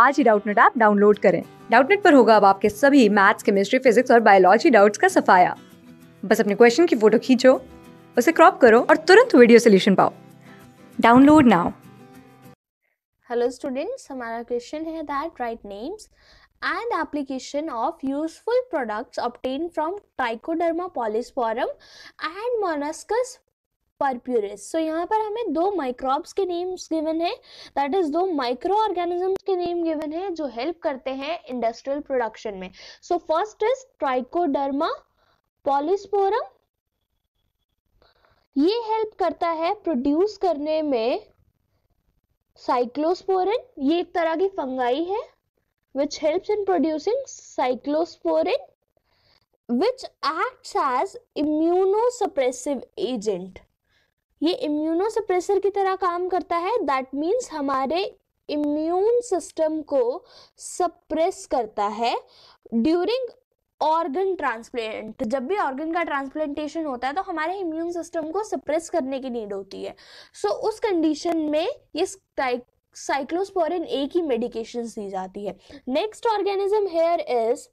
आज ही Doubtnut app download करें डाउटनेट पर होगा अब आपके सभी मैथ्स केमिस्ट्री फिजिक्स और बायोलॉजी डाउट्स का सफाया बस अपने क्वेश्चन की फोटो खींचो उसे क्रॉप करो और तुरंत वीडियो सोल्यूशन पाओ डाउनलोड नाउ हेलो स्टूडेंट्स हमारा क्वेश्चन है that write names and application of useful products obtained from Trichoderma polysporum and Monascus purpureus so so, यहाँ पर हमें दो माइक्रोब्स के नेम्स गिवन है दैट इज दो माइक्रो ऑर्गेनिजम्स के नेम गिवन है जो हेल्प करते हैं इंडस्ट्रियल प्रोडक्शन में so first is Trichoderma polysporum ये हेल्प करता है प्रोड्यूस करने में साइक्लोस्पोरिन ये एक तरह की फंगाई है which helps in producing cyclosporin which acts as immunosuppressive agent ये इम्यूनो सप्रेसर की तरह काम करता है दैट मीन्स हमारे इम्यून सिस्टम को सप्रेस करता है ड्यूरिंग ऑर्गन ट्रांसप्लेंट जब भी ऑर्गन का ट्रांसप्लांटेशन होता है तो हमारे इम्यून सिस्टम को सप्रेस करने की नीड होती है सो so, उस कंडीशन में ये साइक्लोस्पोरिन ए की मेडिकेशन दी जाती है next organism here is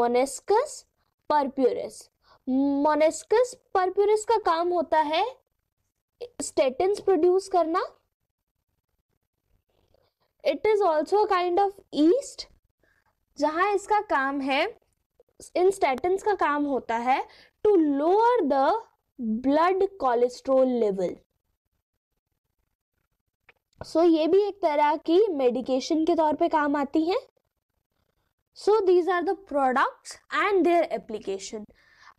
Monascus purpureus Monascus purpureus का काम होता है statins produce karna it is also kind of yeast जहाँ इसका काम है इन स्टेटिन्स का काम होता है to lower the blood cholesterol level so ये भी एक तरह की मेडिकेशन के तौर पे काम आती है so these are the products and their application